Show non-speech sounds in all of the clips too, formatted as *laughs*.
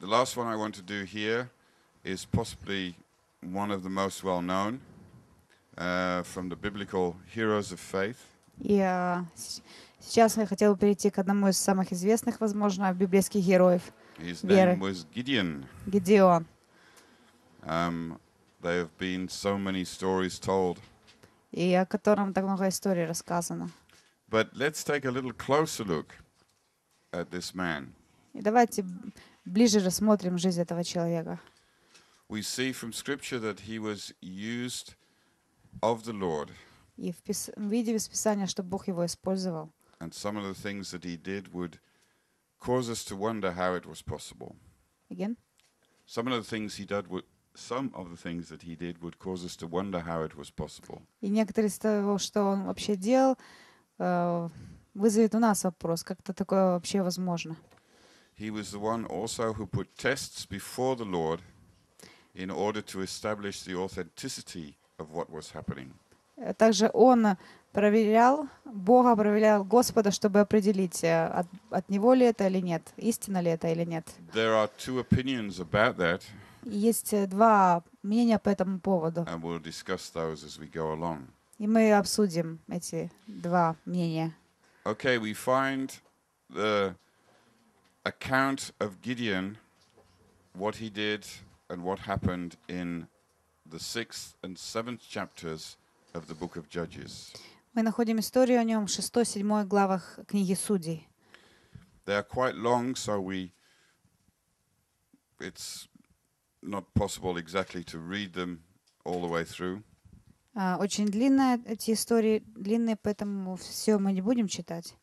The last one I want to do here is possibly one of the most well known uh, from the biblical heroes of faith. Yeah. сейчас я хотел перейти к одному из самых известных, возможно, библейских героев His веры. Name was Gideon. Gideon. Um, there have been so many stories told. И о котором так много историй рассказано. But let's take a little closer look at this man. И давайте ближе рассмотрим жизнь этого человека. We see from Scripture that he was used of the Lord. И видим из Писания, что Бог его использовал. And some of the things that he did would cause us to wonder how it was possible. Again. Some of the things he did would some of the things that he did would cause us to wonder how it was possible. И некоторые из того, что он вообще делал, вызовет у нас вопрос, как-то такое вообще возможно. He was the one also who put tests before the Lord in order to establish the authenticity of what was happening. Также он проверял, Бога проверял Господа, чтобы определить, от, от Него ли это или нет, истина ли это или нет. There are two opinions about that. Есть два мнения по этому поводу. And we'll discuss those as we go along. И мы обсудим эти два мнения. Okay, we find the account of Gideon, what he did and what happened in the sixth and seventh chapters of the book of Judges. Мы находим историю о нем в 6-7 главах книги Судей. They are quite long, so we it's not possible exactly to read them all the way through. Очень длинные эти истории, длинные, поэтому все мы не будем читать.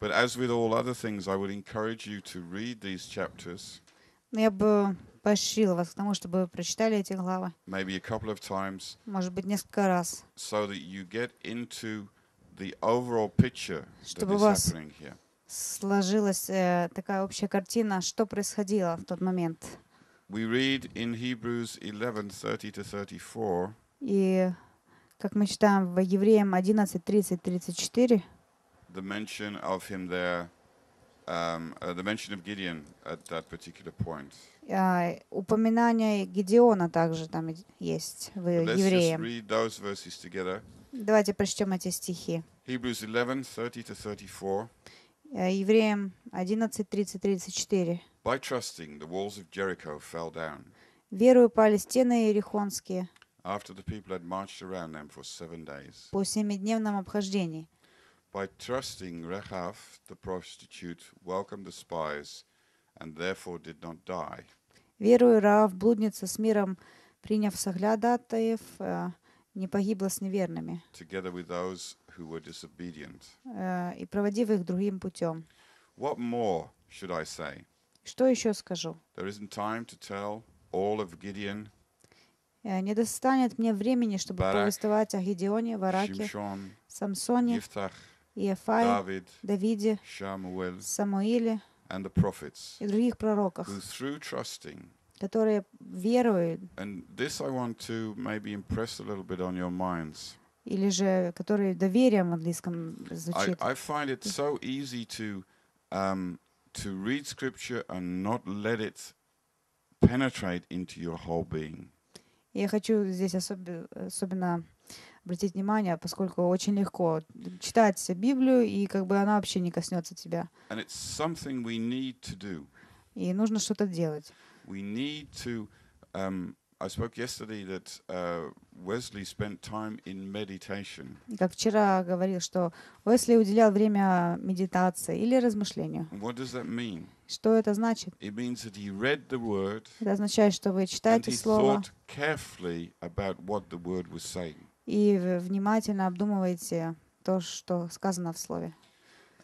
But as with all other things, I would encourage you to read these chapters. Я бы поощрила вас к тому, чтобы вы прочитали эти главы. Maybe a couple of times. Может быть, несколько раз. So that you get into the overall picture чтобы that is вас happening here. сложилась э, такая общая картина, что происходило в тот момент. We read in Hebrews 11:30-34. И как мы читаем в Евреям 11:30-34 the mention of him there, um, uh, the mention of Gideon at that particular point. Uh, упоминание Гедеона также там есть в Евреям. Let's just read those verses together. Давайте прочтем эти стихи. Hebrews 11:30-34. Евреям 11:30-34. By trusting, the walls of Jericho fell down. Верую пали стены иерихонские. After the people had marched around them for seven days. По семидневном обхождении. By trusting Rechav the prostitute welcomed the spies and therefore did not die. Верую Раав, блудница с миром, приняв соглядатаев, э, не погибла с неверными. Together with those who were disobedient. Э, и проводив их другим путем. What more should I say? Что еще скажу? There isn't time to tell all of Gideon. Э, не достанет мне времени, чтобы повествовать о Гедеоне, Вараке, Самсоне, Ефтах, Иефае, Давиде, Самуиле и других пророках, которые веруют, или же которые доверием в английском звучит. I, find it so easy to, um, to read scripture and not let it penetrate into your whole being. Я хочу здесь особенно обратить внимание, поскольку очень легко читать Библию, и как бы она вообще не коснется тебя. И нужно что-то делать. We need to, um, I spoke yesterday that uh, Wesley spent time in meditation. Как вчера говорил, что Уэсли уделял время медитации или размышлению. What does that mean? Что это значит? It means that he read the word. Это означает, что вы читаете слово. And he thought carefully about what the word was saying и внимательно обдумывайте то, что сказано в Слове.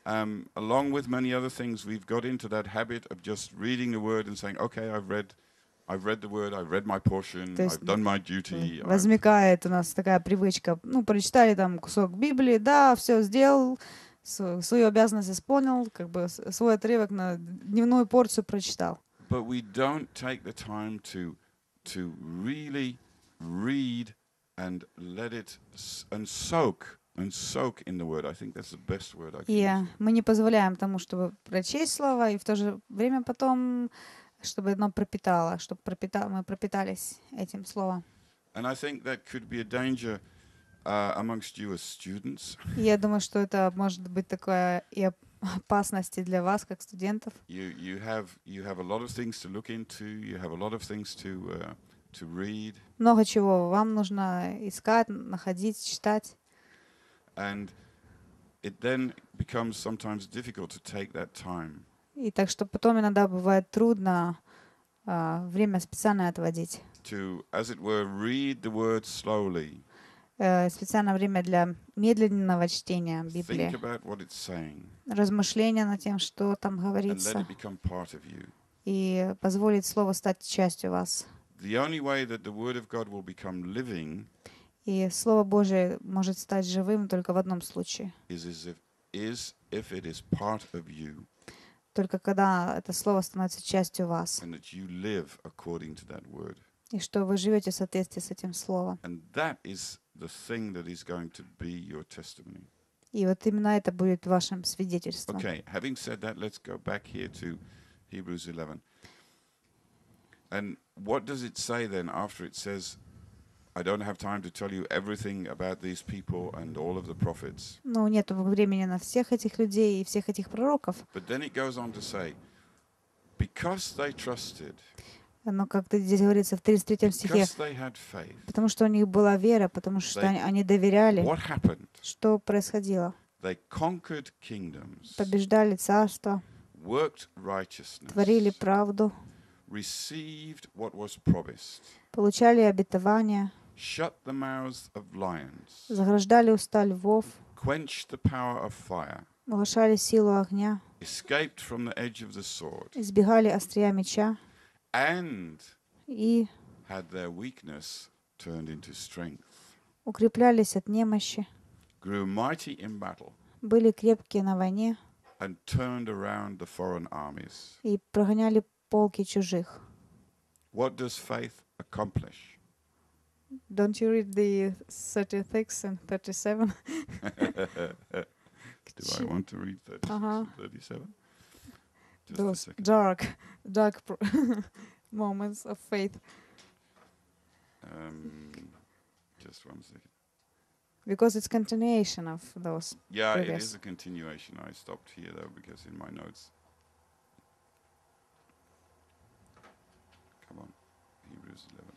Um, along with many other things, we've got into that habit of just reading the word and saying, okay, I've read, I've read the word, I've read my portion, I've done my duty. Возникает у нас такая привычка, ну, прочитали там кусок Библии, да, все сделал, свою обязанность исполнил, как бы свой отрывок на дневную порцию прочитал. But we don't take the time to, to really read and let it and soak and soak in the word. I think that's the best word I can. Yeah, мы не позволяем тому, чтобы прочесть слово и в то же время потом, чтобы оно пропитало, чтобы пропитало, мы пропитались этим словом. And I think that could be a danger uh, amongst you as students. Я думаю, что это может быть такая и опасности для вас как студентов. You you have you have a lot of things to look into. You have a lot of things to uh, много чего вам нужно искать, находить, читать. И так что потом иногда бывает трудно uh, время специально отводить. To, as it were, read the word slowly. Uh, специально время для медленного чтения Библии. Think about what it's saying. Размышления над тем, что там говорится. And let it become part of you. И позволить слово стать частью вас. The only way that the word of God will become living и Слово Божие может стать живым только в одном случае. Is, is, is if it is part of you, только когда это Слово становится частью вас. And that you live according to that word. И что вы живете в соответствии с этим Словом. And that is the thing that is going to be your testimony. И вот именно это будет вашим свидетельством. Okay, having said that, let's go back here to Hebrews 11. And what does it say then after it says, I don't have time to tell you everything about these people and all of the prophets? и всех этих пророков. But then it goes on to say, because they trusted, но как-то здесь говорится в 33 стихе, потому что у них была вера, потому что they, они доверяли, что происходило. Побеждали царство, творили правду, received what was promised. Получали обетование. Shut the mouths of lions. Заграждали уста львов. Quenched the power of fire. Угашали силу огня. Escaped from the edge of the sword. Избегали острия меча. And и had their weakness turned into strength. Укреплялись от немощи. Grew mighty in battle. Были крепкие на войне. And turned around the foreign armies. И прогоняли полки чужих. What does faith accomplish? Don't you read the 36 and 37? *laughs* Do I want to read 36 uh-huh. 37? Just Those dark, dark *laughs* moments of faith. Um, just one second. Because it's continuation of those. Yeah, previous. it is a continuation. I stopped here though because in my notes Hebrews 11.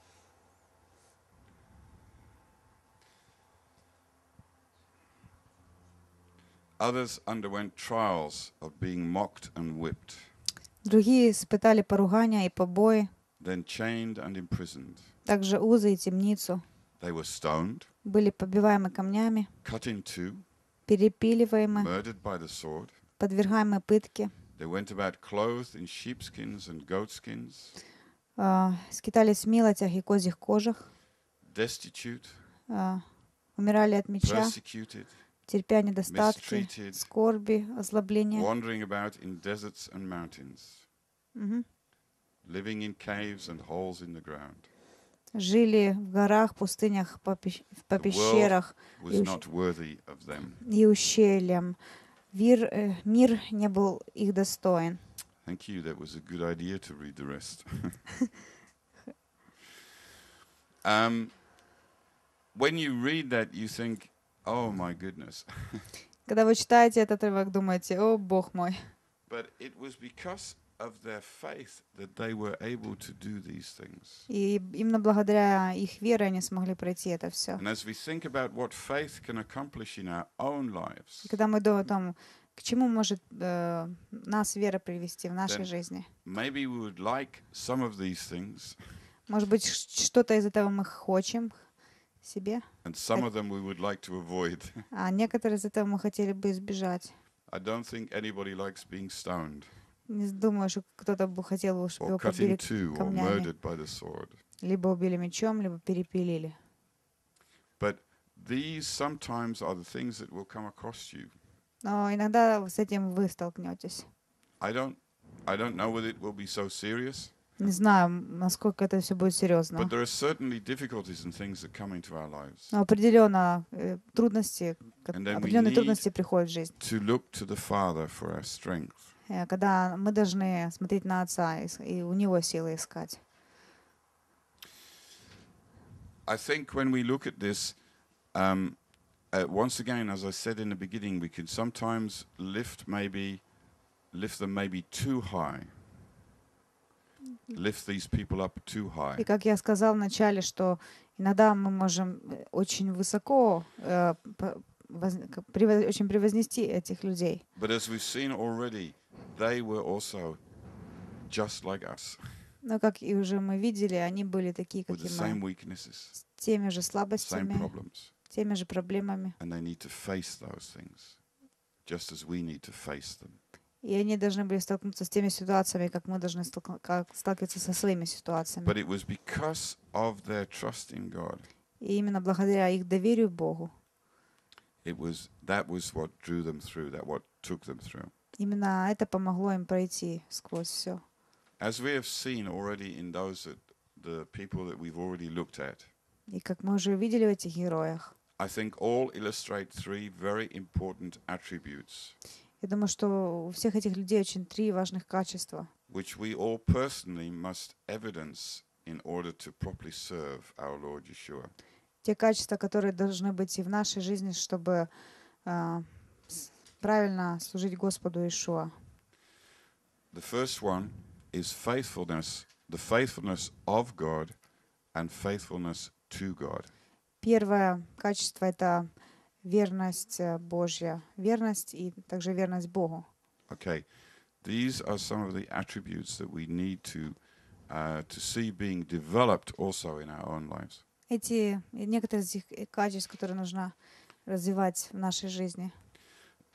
Others underwent trials of being mocked and whipped. Другие испытали поругання і побої. Then chained and imprisoned. Также узы и темницу. They were stoned. Були побиваемы камнями. Cut in two. Перепиливаемы. Murdered by the sword. Подвергаемы пытке. They went about clothed in sheepskins and goatskins. skins. а, скитались в милотях и козьих кожах, destitute, а, умирали от меча, терпя недостатки, скорби, озлобления, wandering about жили в горах, пустынях, в- по пещерах Was и ущельям. Вир, э, мир не был их достоин. Thank you. That was a good idea to read the rest. *laughs* um, when you read that, you think, "Oh my goodness." *laughs* Когда вы читаете этот отрывок, думаете, "О, Бог мой." But it was because of their faith that they were able to do these things. И именно благодаря их вере они смогли пройти это все. And as we think about what faith can accomplish in our own lives. Когда мы думаем о том, К чему может э, нас вера привести в нашей жизни? Maybe we would like some of these things. Может быть, что-то из этого мы хотим себе. And some of them we would like to avoid. *laughs* А некоторые из этого мы хотели бы избежать. I don't think anybody likes being stoned. Не думаю, что кто-то бы хотел, чтобы его побили камнями. Либо убили мечом, либо перепилили. But these sometimes are the things that will come across you но иногда с этим вы столкнетесь. Не знаю, насколько это все будет серьезно. Но определенно э, трудности, определенные трудности приходят в жизнь. Э, когда мы должны смотреть на Отца и у Него силы искать. I think when we look at this, um, Uh, once again, as I said in the beginning, we can sometimes lift maybe lift them maybe too high. Lift these people up too high. И как я сказал в начале, что иногда мы можем э, очень высоко э, воз, очень превознести этих людей. But as we've seen already, they were also just like us. Но как и уже мы видели, они были такие, как и мы, с теми же слабостями, теми же проблемами. И они должны были столкнуться с теми ситуациями, как мы должны столк... сталкиваться со своими ситуациями. И именно благодаря их доверию Богу. Именно это помогло им пройти сквозь все. As we have seen already in those that the people that we've already looked at. И как мы уже видели в этих героях. I think all illustrate three very important attributes. Я думаю, что у всех этих людей очень три важных качества, which we all personally must evidence in order to properly serve our Lord Yeshua. те качества, которые должны быть и в нашей жизни, чтобы правильно служить Господу Иешуа. The first one is faithfulness, the faithfulness of God and faithfulness to God. Первое качество – это верность э, Божья, верность и также верность Богу. Okay, these are some of the attributes that we need to uh, to see being developed also in our own lives. Эти некоторые из этих э, качеств, которые нужно развивать в нашей жизни.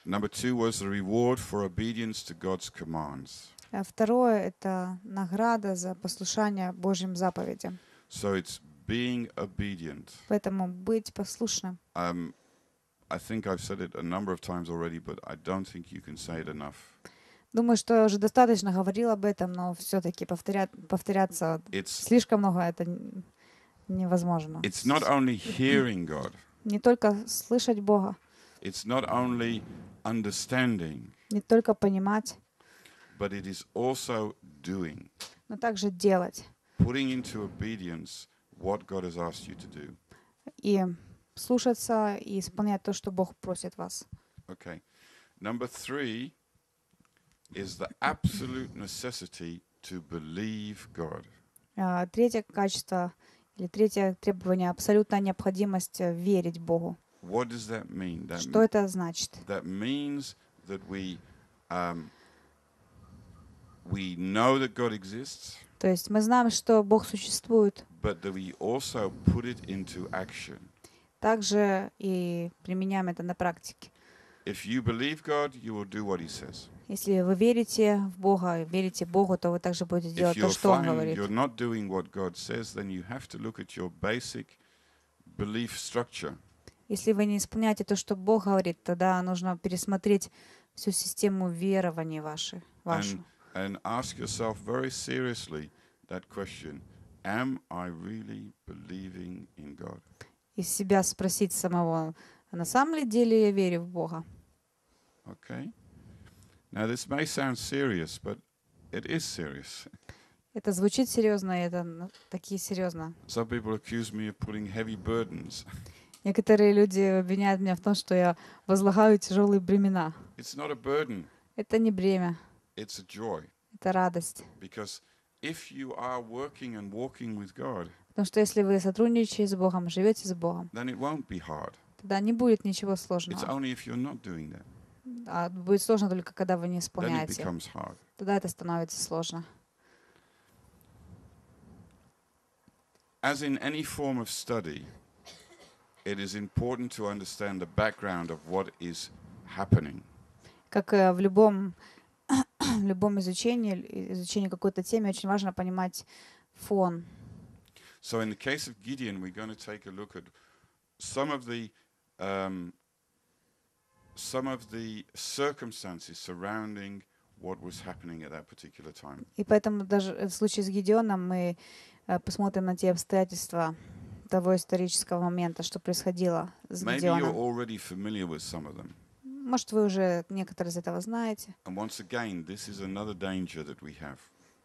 Number two was the reward for obedience to God's commands. А второе это награда за послушание Божьим заповедям. So it's being obedient. Поэтому быть послушным. Um, I think I've said it a number of times already, but I don't think you can say it enough. Думаю, что я уже достаточно говорил об этом, но все-таки повторять, повторяться it's, слишком много это невозможно. It's not only hearing God. Не только слышать Бога. It's not only understanding. Не только понимать. But it is also doing. Но также делать. Putting into obedience what God has asked you to do. И слушаться и исполнять то, что Бог просит вас. Okay. Number three is the absolute necessity to believe God. Uh, третье качество или третье требование абсолютная необходимость верить Богу. What does that mean? That что это значит? That means that we um, we know that God exists. То есть мы знаем, что Бог существует. Также и применяем это на практике. Если вы верите в Бога, верите Богу, то вы также будете делать то, что Он говорит. You're not doing what God says, then you have to look at your basic belief structure. Если вы не исполняете то, что Бог говорит, тогда нужно пересмотреть всю систему верований вашей, вашу and ask yourself very seriously that question. Am I really believing in God? Из себя спросить самого, на самом ли деле я верю в Бога? Okay. Now this may sound serious, but it is serious. Это звучит серьезно, это такие серьезно. Some people accuse me of putting heavy burdens. Некоторые люди обвиняют меня в том, что я возлагаю тяжелые бремена. It's not a burden. Это не бремя. It's a joy. Это радость. Because if you are working and walking with God, потому что если вы сотрудничаете с Богом, живете с Богом, then it won't be hard. тогда не будет ничего сложного. It's only if you're not doing that. А будет сложно только, когда вы не исполняете. Then it becomes hard. Тогда это становится сложно. As in any form of study, it is important to understand the background of what is happening. Как в любом в любом изучении, изучении какой-то темы, очень важно понимать фон. So in the case of Gideon, we're going to take a look at some of the um, some of the circumstances surrounding what was happening at that particular time. И поэтому даже в случае с Гедеоном мы посмотрим на те обстоятельства того исторического момента, что происходило с Гедеоном. Maybe you're already familiar with some of them. Может, вы уже некоторые из этого знаете.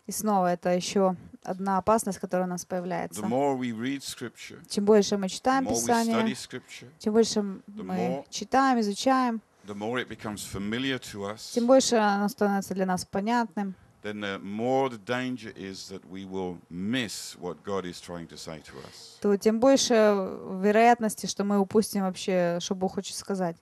И снова это еще одна опасность, которая у нас появляется. Чем больше мы читаем Писание, чем больше мы читаем, изучаем, тем больше оно становится для нас понятным. then the more the danger is that we will miss what God is trying to say to us. То тем больше вероятности, что мы упустим вообще, что Бог хочет сказать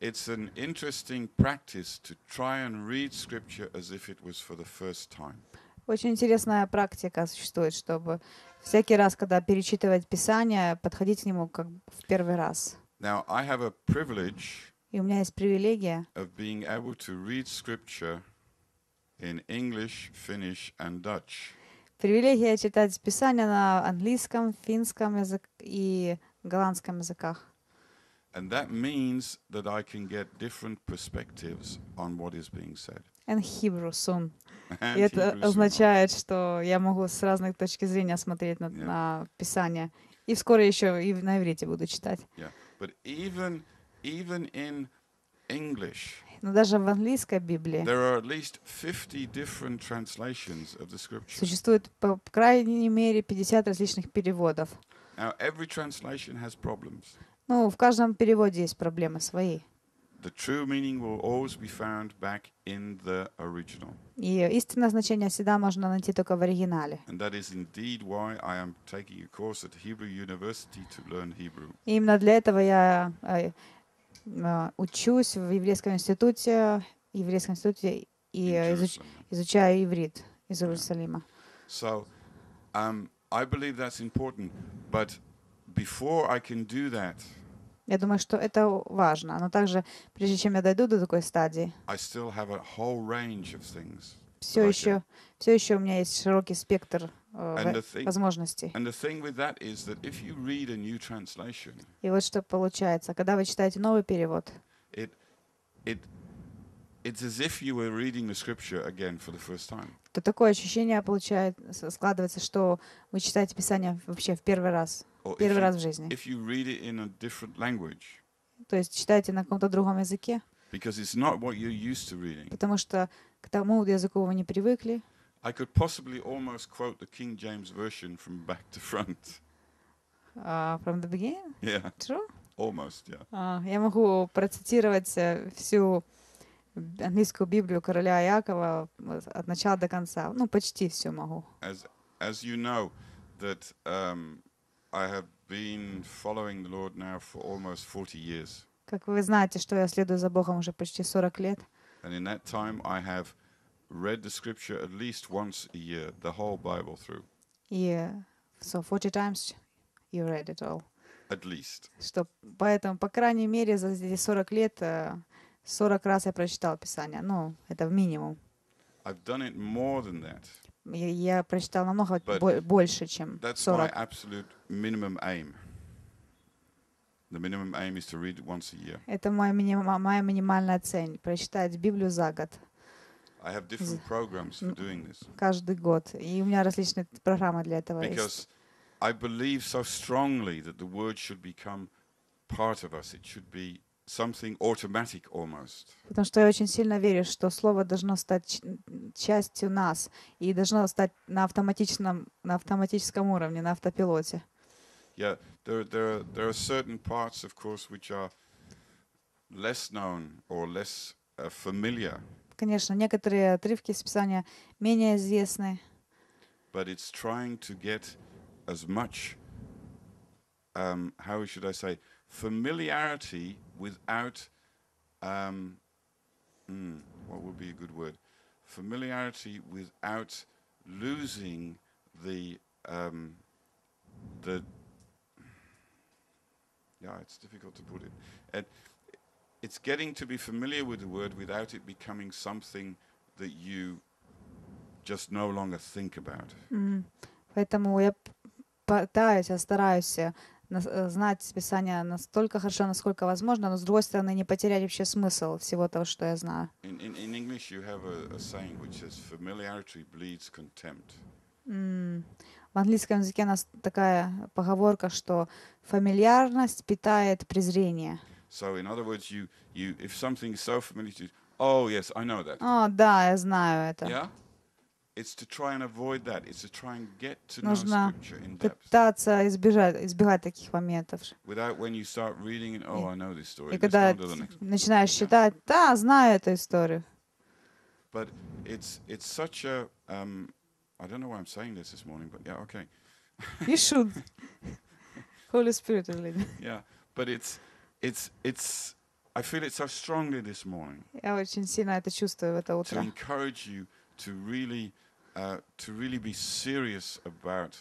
it's an interesting practice to try and read scripture as if it was for the first time. Очень интересная практика существует, чтобы всякий раз, когда перечитывать Писание, подходить к нему как в первый раз. Now, I have a privilege И у меня есть привилегия of being able to read scripture in English, Finnish and Dutch. Привилегия читать Писание на английском, финском язык и голландском языках. And that means that I can get different perspectives on what is being said. And Hebrew soon. *laughs* And И это Hebrew означает, soon. что я могу с разных точек зрения смотреть на, yeah. на Писание. И вскоре еще и на иврите буду читать. Yeah. But even, even in English, но даже в английской Библии существует по крайней мере 50 различных переводов. Now, every translation has problems. Ну, в каждом переводе есть проблемы свои. The true meaning will always be found back in the original. И истинное значение всегда можно найти только в оригинале. And that is indeed why I am taking a course at Hebrew University to learn Hebrew. И именно для этого я э, э, учусь в еврейском институте, еврейском институте и э, изуч, изучаю иврит из Иерусалима. So, um, I believe that's important, but я думаю, что это важно. Но также, прежде чем я дойду до такой стадии, все еще, все еще у меня есть широкий спектр э, возможностей. И вот что получается, когда вы читаете новый перевод, it, it, it's as if you were reading the scripture again for the first time то такое ощущение получает, складывается, что вы читаете Писание вообще в первый раз, Or первый you, раз в жизни. If you read it in a different language, то есть читаете на каком-то другом языке, because it's not what you're used to reading. потому что к тому языку вы не привыкли. I could possibly almost quote the King James version from back to front. Uh, from the beginning? Yeah. True. Almost, yeah. Uh, я могу процитировать э, всю английскую Библию короля Якова от начала до конца. Ну, почти все могу. As, as you know, that um, I have been following the Lord now for almost 40 years. Как вы знаете, что я следую за Богом уже почти 40 лет. And in that time I have read the scripture at least once a year, the whole Bible through. Yeah. So 40 times you read it all. At least. Что, поэтому, по крайней мере, за эти 40 лет uh, 40 раз я прочитал Писание. Ну, это минимум. I've done it more than that. Я, я прочитал намного But бо- больше, чем 40. That's my absolute minimum aim. The minimum aim is to read once a year. Это моя, миним- моя минимальная цель — прочитать Библию за год. I have different programs for doing this. Каждый год. И у меня различные программы для этого Because есть. I believe so strongly that the word should become part of us. It should be something automatic almost. Потому что я очень сильно верю, что слово должно стать частью нас и должно стать на автоматичном, на автоматическом уровне, на автопилоте. Yeah, there, there, there are certain parts, of course, which are less known or less uh, familiar. Конечно, некоторые отрывки из Писания менее известны. But it's trying to get as much, um, how should I say, familiarity without, um, mm, what would be a good word? Familiarity without losing the, um, the, yeah, it's difficult to put it. And it's getting to be familiar with the word without it becoming something that you just no longer think about. Mm. Поэтому я да, я стараюсь э, Э, знать Писание настолько хорошо, насколько возможно, но с другой стороны не потерять вообще смысл всего того, что я знаю. Mm. В английском языке у нас такая поговорка, что фамильярность питает презрение. So in other words, you, you, if something is so familiar to you, oh yes, I know that. О, да, я знаю это. Yeah? Нужно пытаться избежать, избегать таких моментов. И когда начинаешь считать, да, знаю эту историю. But it's, it's such a, um, I don't know why I'm saying this this morning, but yeah, okay. *laughs* you should. Holy Spirit will Yeah, but it's, it's, it's, I feel it so strongly this morning. I To encourage you to really uh, to really be serious about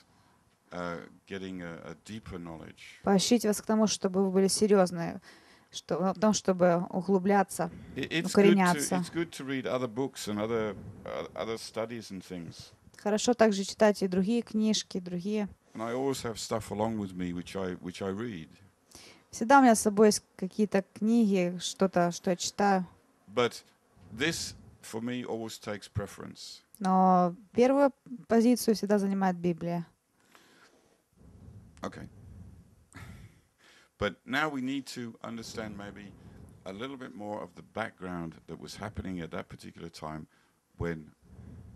uh, getting a, a deeper knowledge. Поощрить вас к тому, чтобы вы были серьезны, что, в том, чтобы углубляться, it's укореняться. Good to, it's good to read other books and other, other studies and things. Хорошо также читать и другие книжки, другие. And I always have stuff along with me, which I, which I read. Всегда у меня с собой есть какие-то книги, что-то, что я читаю. But this for me always takes preference. Но первую позицию всегда занимает Библия. Okay. *laughs* But now we need to understand maybe a little bit more of the background that was happening at that particular time when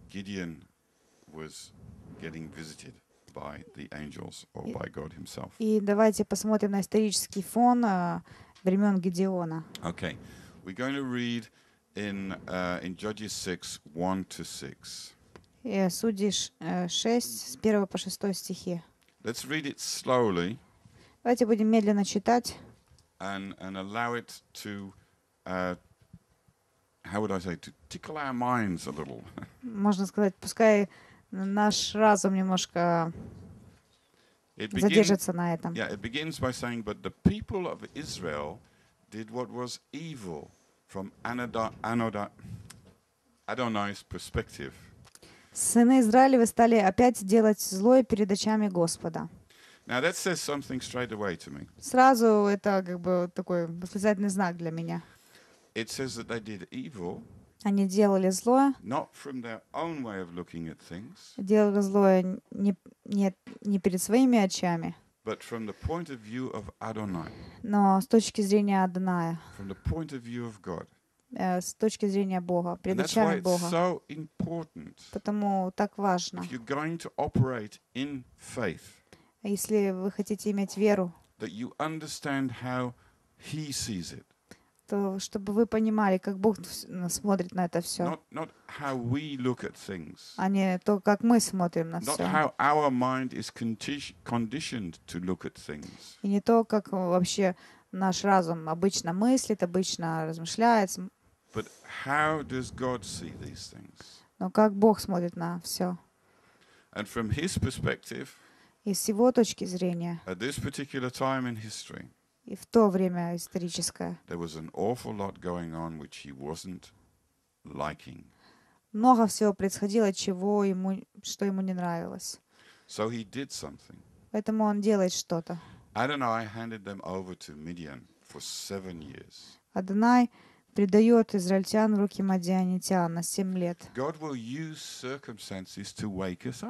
Gideon was getting visited by the angels or by God himself. И давайте посмотрим на исторический фон э, времен Гедеона. Okay. We're going to read in, uh, in Judges 6, 1 to 6. 6, э, э, с 1 по 6 стихи. Let's read it slowly. Давайте будем медленно читать. And, and allow it to, uh, how would I say, to tickle our minds a little. *laughs* Можно сказать, пускай наш разум немножко it begins, задержится на этом. Yeah, it begins by saying, but the people of Israel did what was evil from another, another Adonai's perspective. Сыны Израилевы стали опять делать злое перед очами Господа. Now that says something straight away to me. Сразу это как бы такой восклицательный знак для меня. It says that they did evil. Они делали злое. Not from their own way of looking at things. Делали злое не, не, не перед своими очами. But from the point of view of Adonai, Но с точки зрения Адоная, from the point of view of God, э, с точки зрения Бога, пред And that's why очами it's Бога. so important. Потому так важно, If you're going to operate in faith, если вы хотите иметь веру, that you understand how He sees it что, чтобы вы понимали, как Бог смотрит на это все, not, not а не то, как мы смотрим на все. И не то, как э, вообще наш разум обычно мыслит, обычно размышляет. But how does God see these things? Но как Бог смотрит на все? And from his perspective, и с его точки зрения, at this particular time in history, и в то время историческое. Много всего происходило, чего ему, что ему не нравилось. So he did something. Поэтому он делает что-то. Адонай предает израильтян в руки мадианитян на 7 лет. God will use circumstances to wake us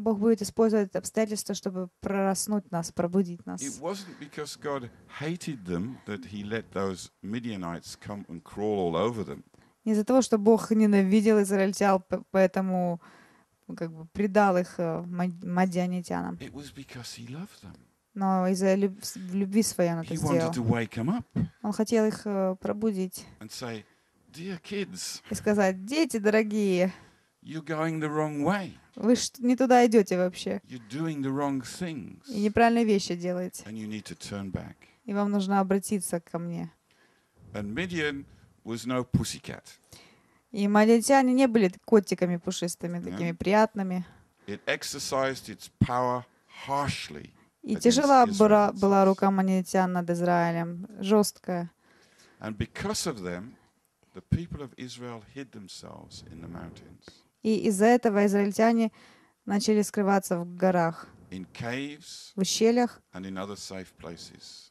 Бог будет использовать обстоятельства, чтобы пророснуть нас, пробудить нас. It wasn't because God hated them that he let those Midianites come and crawl all over them. Не из-за того, что Бог ненавидел израильтян, поэтому ну, как бы предал их э, мадианитянам. It was because he loved them. Но из-за любви своей он это сделал. Он хотел их э, пробудить. и сказать, дети дорогие, You're going the wrong way. Вы не туда идете вообще. И неправильные вещи делаете. И вам нужно обратиться ко мне. И мадьянтяне не были котиками пушистыми, такими приятными. И тяжела была, была рука манитян над Израилем, жесткая. And because of them, the people of Israel hid и из-за этого израильтяне начали скрываться в горах, в ущельях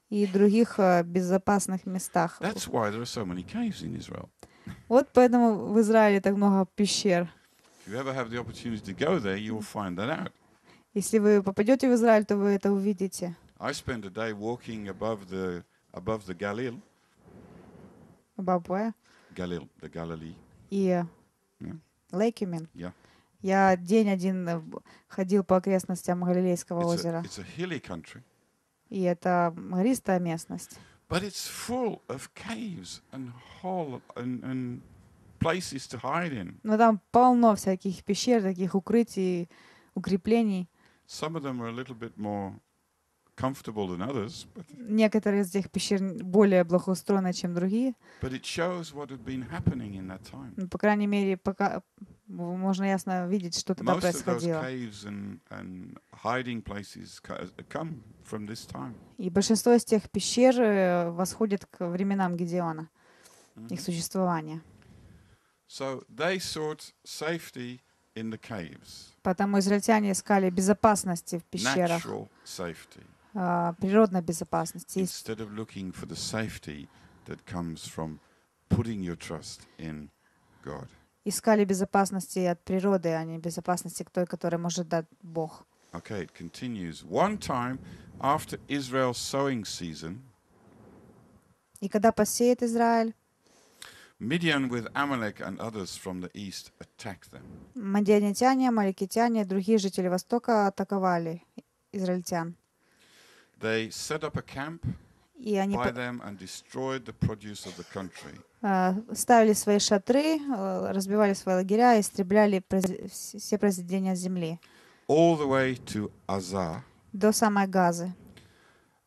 и других э, безопасных местах. Вот поэтому в Израиле так много пещер. Если вы попадете в Израиль, то вы это увидите. I spent a day walking above the above the Galil. Above where? Galil, the Galilee. Э, yeah. yeah. Лейкюмен. Yeah. Я день один э, ходил по окрестностям Галилейского it's озера. A, it's a И это гористая местность. But it's full of caves and hall and, and places to hide in. Но там полно всяких пещер, таких укрытий, укреплений. Some of them are a little bit more comfortable than others, but Некоторые из этих пещер более благоустроены, чем другие. But it shows what had been happening in that time. Ну, по крайней мере, пока можно ясно видеть, что тогда происходило. И большинство из тех пещер э, восходит к временам Гедеона, mm-hmm. их существования. So they sought safety in the caves. Потому израильтяне искали безопасности в пещерах. Natural safety Э, природной безопасности. Искали безопасности от природы, а не безопасности той, которую может дать Бог. Okay, it continues. One time after Israel's sowing season. И когда посеет Израиль, Midian with Amalek and others from the east attacked them. Мадианитяне, амаликитяне другие жители Востока атаковали израильтян. They set up a camp и by them and destroyed the produce of the country. ставили свои шатры, э, разбивали свои лагеря, и истребляли все произведения земли. All the way to Aza. До самой Газы.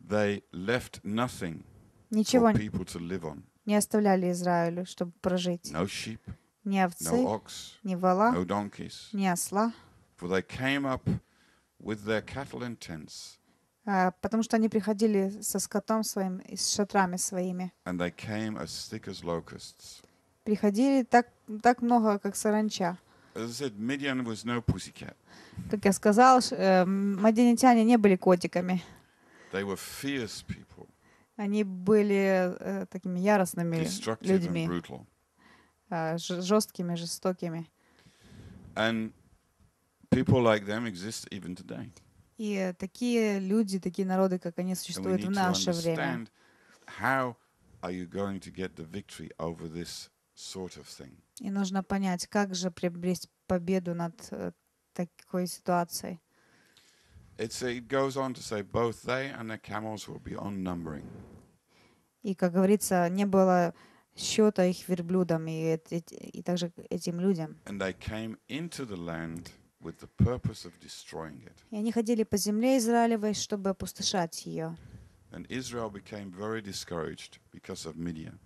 They left nothing Ничего for people to live on. не оставляли Израилю, чтобы прожить. No sheep, ни овцы, no ox, ни вола. no donkeys. ни осла. For they came up with their cattle and tents Э, потому что они приходили со скотом своим и с шатрами своими. And they came as thick as locusts. Приходили так, так много, как саранча. As I said, was no pussycat. Как я сказал, э, мадинитяне не были котиками. They were fierce people. Они были э, такими яростными людьми, э, жесткими, жестокими. And people like them exist even today. И такие люди, такие народы, как они существуют в наше время. И нужно понять, как же приобрести победу над э, такой ситуацией. It's, it goes on to say both they and their camels will be unnumbering. И, как говорится, не было счета их верблюдам и, и, и также этим людям. And they came into the land with the purpose of destroying it. И они ходили по земле Израилевой, чтобы опустошать ее. And Israel became very discouraged because of Midian.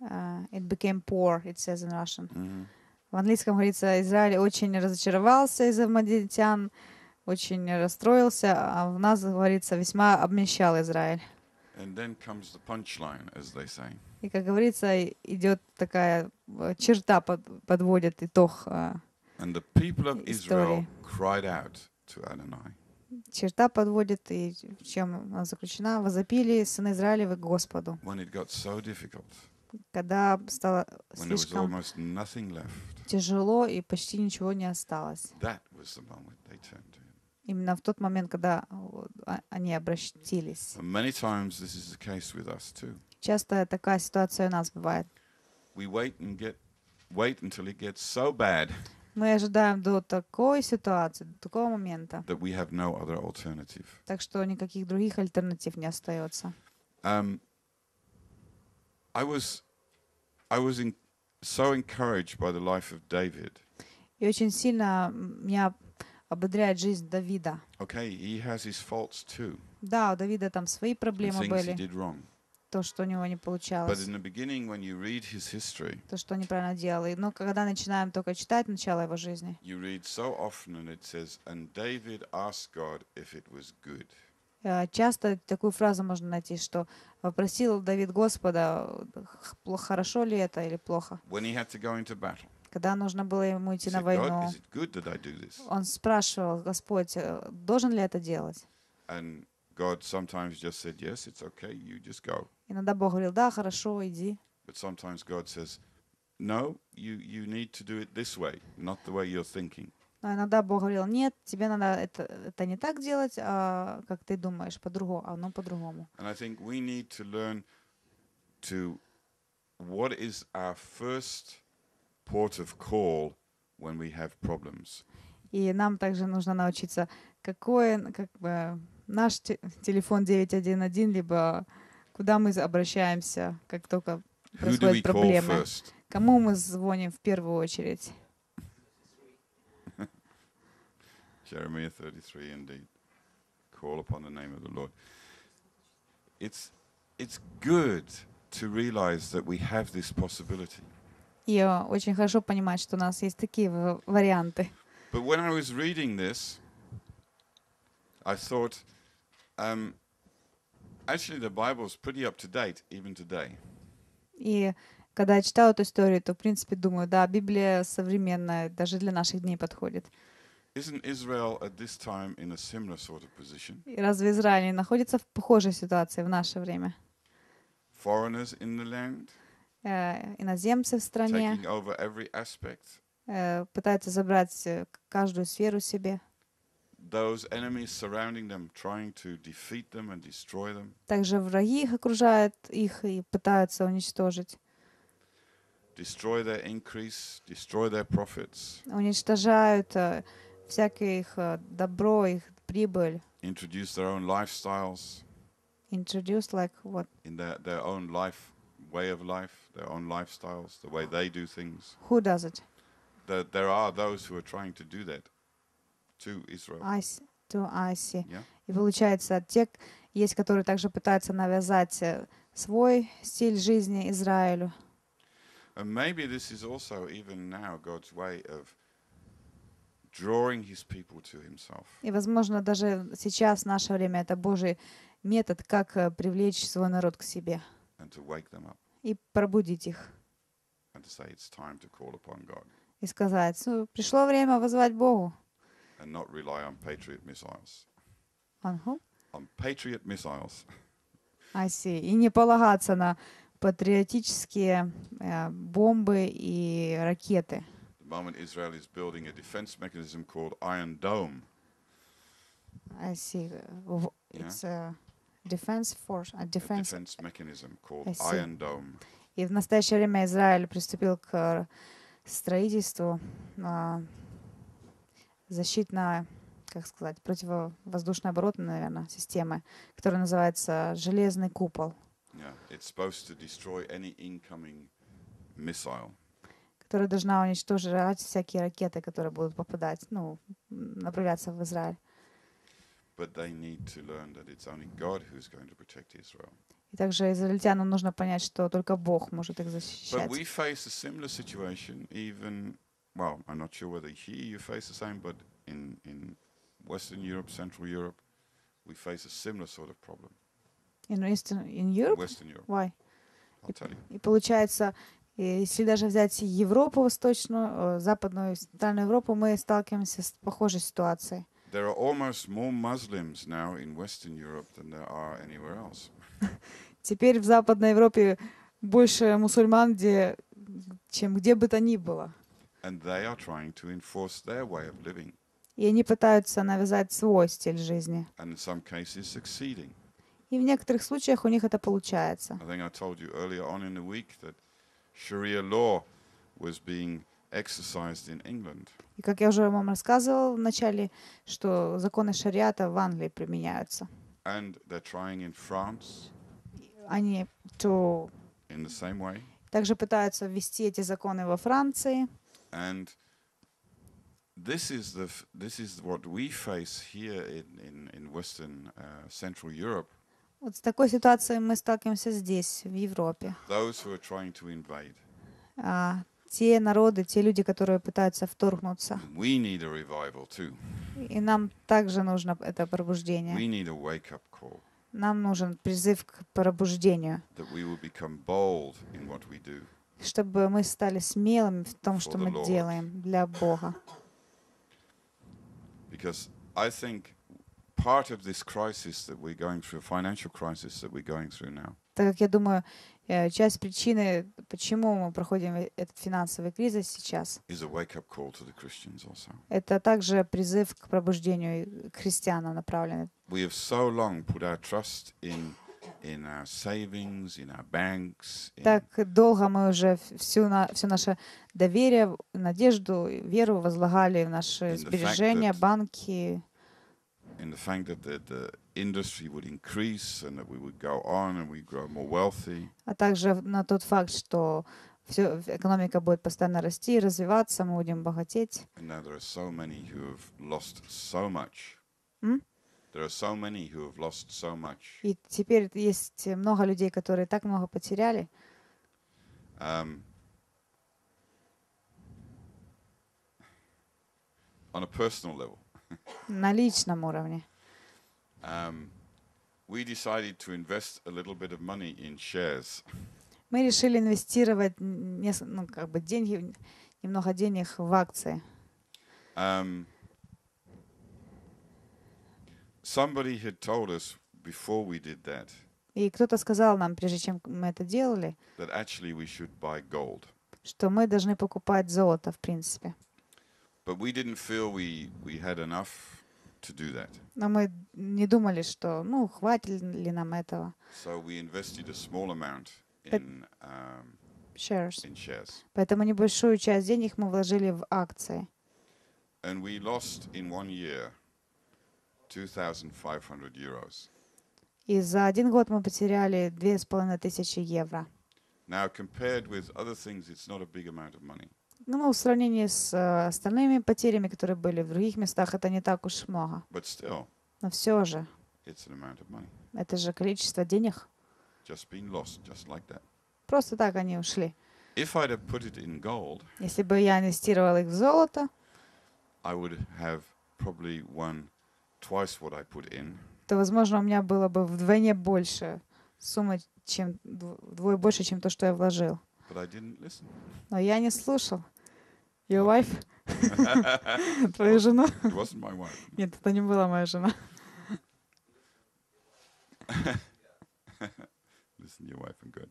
Uh, it became poor, it says in Russian. Mm-hmm. В английском говорится, Израиль очень разочаровался из-за мадитян, очень расстроился, а в нас говорится, весьма обмещал Израиль. And then comes the punchline, as they say. И, как говорится, идет такая э, черта, под, подводит итог uh, истории. Черта подводит, и в чем она заключена, возопили сыны Израилевы Господу. Когда стало слишком тяжело и почти ничего не осталось. Именно в тот момент, когда а, они обратились. Часто такая ситуация у нас бывает. We wait and get, wait until it gets мы ожидаем до такой ситуации, до такого момента. That we have no other alternative. Так что никаких других альтернатив не остается. Um, I was, I was in, so encouraged by the life of David. И очень сильно меня ободряет жизнь Давида. Okay, he has his faults too. Да, у Давида там свои проблемы были то, что у него не получалось. history, то, что он неправильно делал. но ну, когда начинаем только читать начало его жизни, you read so often and it says, and David asked God if it was good. Э, часто такую фразу можно найти, что попросил Давид Господа, хорошо ли это или плохо. When he had to go into battle, когда нужно было ему идти на войну, он спрашивал, Господь, э, должен ли это делать? And God sometimes just said, yes, it's okay, you just go. Иногда Бог говорил, да, хорошо, иди. But sometimes God says, no, you, you need to do it this way, not the way you're thinking. Но иногда Бог говорил, нет, тебе надо это, это не так делать, а, как ты думаешь, по-другому, а оно по-другому. And I think we need to learn to what is our first port of call when we have problems. И нам также нужно научиться, какой как бы, наш те, телефон 911, либо Куда мы обращаемся, как только происходит проблема? Кому мы звоним в первую очередь? Jeremiah 33, indeed. Call upon the name of the Lord. It's, it's good to realize that we have this possibility. И очень хорошо понимать, что у нас есть такие варианты. But when I was reading this, I thought, um, Actually, the Bible is pretty up to date even today. И когда я читаю эту историю, то, в принципе, думаю, да, Библия современная, даже для наших дней подходит. И разве Израиль не находится в похожей ситуации в наше время? Foreigners in the land, э, иноземцы в стране, taking э, пытаются забрать э, каждую сферу себе. Those Также враги их окружают их и пытаются уничтожить. Destroy their increase, destroy their profits. Уничтожают э, всякое их э, добро, их прибыль. Introduce their own lifestyles. Introduce like what? In their, their own life, way of life, their own lifestyles, the way they do things. Who does it? There, there are those who are trying to do that. Аси, to Аси. И получается, те есть, которые также пытаются навязать э, свой стиль жизни Израилю. And maybe this is also even now God's way of drawing his people to himself. И, возможно, даже сейчас, в наше время, это Божий метод, как э, привлечь свой народ к себе. And to wake them up. И пробудить их. And to say, It's time to call upon God. И сказать, ну, пришло время возвать Богу and not rely on Patriot missiles. Uh-huh. On Patriot missiles. I see. И не полагаться на патриотические э, бомбы и ракеты. the moment Israel is building a defense mechanism called Iron Dome. I see. It's a defense force, a defense, a defense mechanism called Iron Dome. И в настоящее время Израиль приступил к строительству uh, защитная, как сказать, противовоздушной оборотной, наверное, системы, которая называется «железный купол». Yeah, которая должна уничтожить всякие ракеты, которые будут попадать, ну, направляться в Израиль. И также израильтянам нужно понять, что только Бог может их защищать well, I'm not sure whether here you face the same, but in, in Western Europe, Central Europe, we face a similar sort of problem. In Eastern in Europe? Western Europe. Why? I'll tell you. И получается, если даже взять Европу восточную, западную, центральную Европу, мы сталкиваемся с похожей ситуацией. There are almost more Muslims now in Western Europe than there are anywhere else. Теперь в Западной Европе больше мусульман, где, чем где бы то ни было. И они пытаются навязать свой стиль жизни. And in some cases succeeding. И в некоторых случаях у них это получается. I think I told you earlier on in the week that Sharia law was being И как я уже вам рассказывал в начале, что законы шариата в Англии применяются. And they're trying in France. Они то. In the same way. Также пытаются ввести эти законы во Франции. And this is the this is what we face here in in in Western uh, Central Europe. Вот с такой ситуацией мы сталкиваемся здесь, в Европе. Those who are trying to invade. А, те народы, те люди, которые пытаются вторгнуться. We need a revival too. И нам также нужно это пробуждение. We need a wake up call. Нам нужен призыв к пробуждению. That we will become bold in what we do. чтобы мы стали смелыми в том, что мы делаем для Бога. Because I Так как я думаю, э, часть причины, почему мы проходим э, этот финансовый кризис сейчас, это также призыв к пробуждению христианам направленный. We have so long put our trust in savings, banks, Так долго мы уже всю на, всю наше доверие, надежду, веру возлагали в наши сбережения, банки. In the fact that the, the industry would increase and that we would go on and we grow more wealthy. А также на тот факт, что все, экономика будет постоянно расти и развиваться, мы будем богатеть. And now there are so many who have lost so much. Mm? И теперь есть много людей, которые так много потеряли. Um, on a personal level. На личном уровне. Um, we decided to invest a little bit of money in shares. Мы решили инвестировать ну, как бы деньги, немного денег в акции. Um, Somebody had told us before we did that. И кто-то сказал нам, прежде чем мы это делали, that actually we should buy gold. что мы должны покупать золото, в принципе. But we didn't feel we, we had enough to do that. Но мы не думали, что, ну, хватит ли нам этого. So we invested a small amount in, um, shares. in shares. Поэтому небольшую часть денег мы вложили в акции. And we lost in one year и за один год мы потеряли две с половиной тысячи евро. Now, compared with other things, it's not a big amount of money. Ну, в сравнении с э, остальными потерями, которые были в других местах, это не так уж много. But still, Но все же, it's an amount of money. это же количество денег. Just been lost, just like that. Просто так они ушли. If I'd have put it in gold, Если бы я инвестировал их в золото, I would have probably won twice what I put in. То, возможно, у меня было бы вдвойне больше суммы, чем вдвое больше, чем то, что я вложил. But I didn't listen. Но я не слушал. Your wife? *laughs* Твою жену? It wasn't my wife. Нет, это не была моя жена. *laughs* listen your wife I'm good.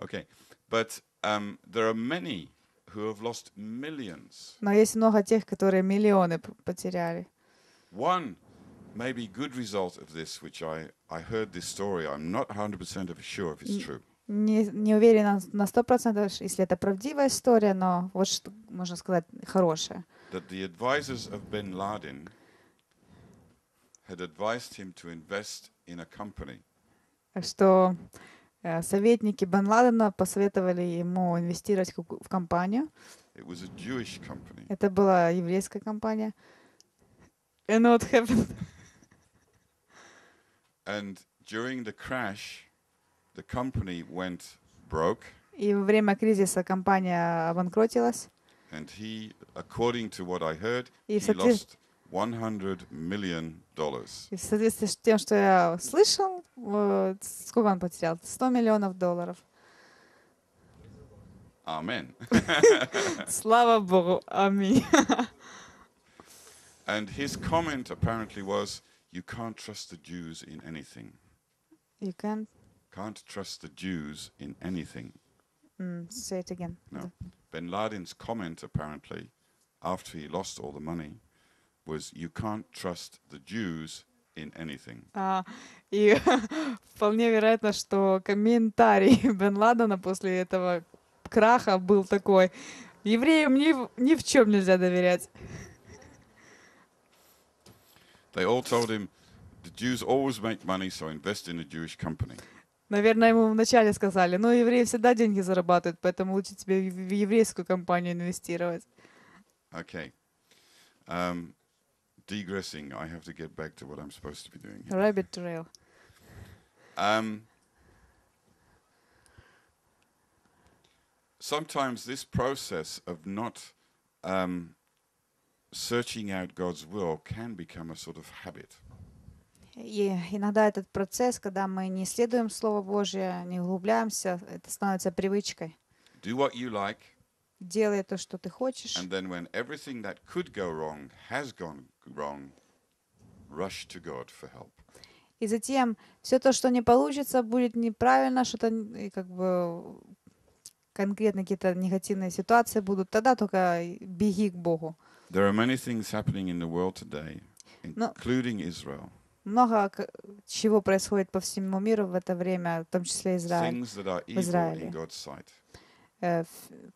Okay, but um, there are many who have lost millions. Но есть много тех, которые миллионы потеряли. One maybe good result of this, which I, I heard this story. I'm not 100% sure if it's true. Не, не уверена на сто процентов, если это правдивая история, но вот что, можно сказать хорошая. That the advisors of bin Laden had advised him to invest in a company. Что э, советники Бен Ладена посоветовали ему инвестировать в компанию. It was a Jewish company. Это была еврейская компания. And what happened? And during the crash, the company went broke. И во время кризиса компания обанкротилась. And he, according to what I heard, he lost 100 million dollars. И в соответствии с тем, что я слышал, сколько он потерял? 100 миллионов долларов. Amen. *laughs* Слава Богу, аминь. *laughs* And his comment apparently was, you can't trust the Jews in anything. You can't. Can't trust the Jews in anything. Mm, say it again. No. Bin Laden's comment, apparently, after he lost all the money, was you can't trust the Jews in anything. А, *laughs* ah, и *laughs* вполне вероятно, что комментарий *laughs* Бен Ладена после этого краха был такой: евреям ни, ни в чем нельзя доверять. They all told him, the Jews always make money, so invest in a Jewish company. Наверное, ему вначале сказали, ну, евреи всегда деньги зарабатывают, поэтому лучше тебе в еврейскую компанию инвестировать. Okay. Um, I have to get back to what I'm supposed to be doing. Rabbit trail. Um, sometimes this process of not um, searching out God's will can become a sort of habit. И иногда этот процесс, когда мы не следуем Слову Божье, не углубляемся, это становится привычкой. Do what you like. Делай то, что ты хочешь. И затем все то, что не получится, будет неправильно, что-то как бы конкретно какие-то негативные ситуации будут, тогда только беги к Богу. There are many things happening in the world today, including Israel. Много чего происходит по всему миру в это время, в том числе Израиль, в Израиле. Э,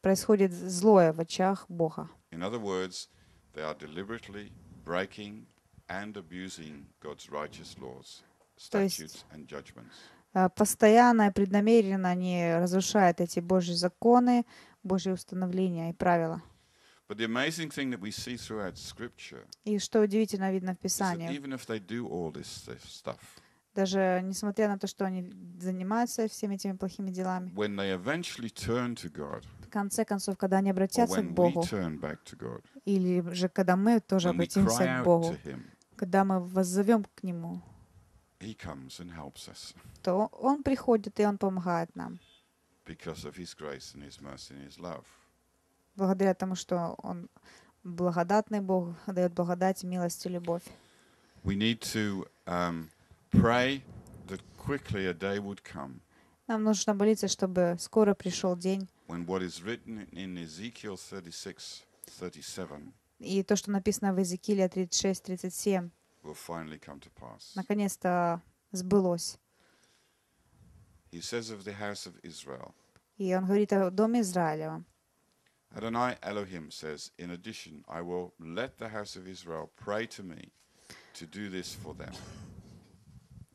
происходит злое в очах Бога. In other words, they are deliberately breaking and abusing God's righteous laws, statutes and judgments. Э, постоянно и преднамеренно они разрушают эти Божьи законы, Божьи установления и правила. И что удивительно видно в Писании, даже несмотря на то, что они занимаются всеми этими плохими делами, God, в конце концов, когда они обратятся к Богу, God, или же когда мы тоже обратимся к Богу, him, когда мы воззовем к Нему, то Он приходит и Он помогает нам. Because of His grace and благодаря тому, что Он благодатный Бог, дает благодать, милость и любовь. Um, Нам нужно молиться, чтобы скоро пришел день. и то, что написано в Иезекииле 36-37, наконец-то сбылось. И он говорит о доме Израилева. Adonai Elohim says, In addition, I will let the house of Israel pray to me to do this for them,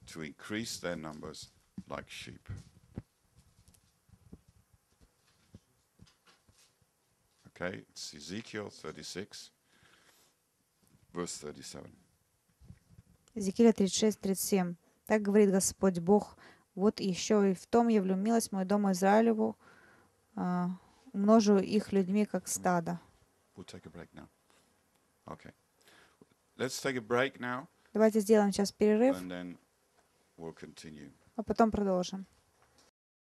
to increase their numbers like sheep. Okay, it's Ezekiel 36, verse 37. Ezekiel 36, 37. Так говорит Господь Бог, вот еще и в том явлю милость мою дому Израилеву, умножу их людьми, как стадо. Давайте сделаем сейчас перерыв, а потом продолжим.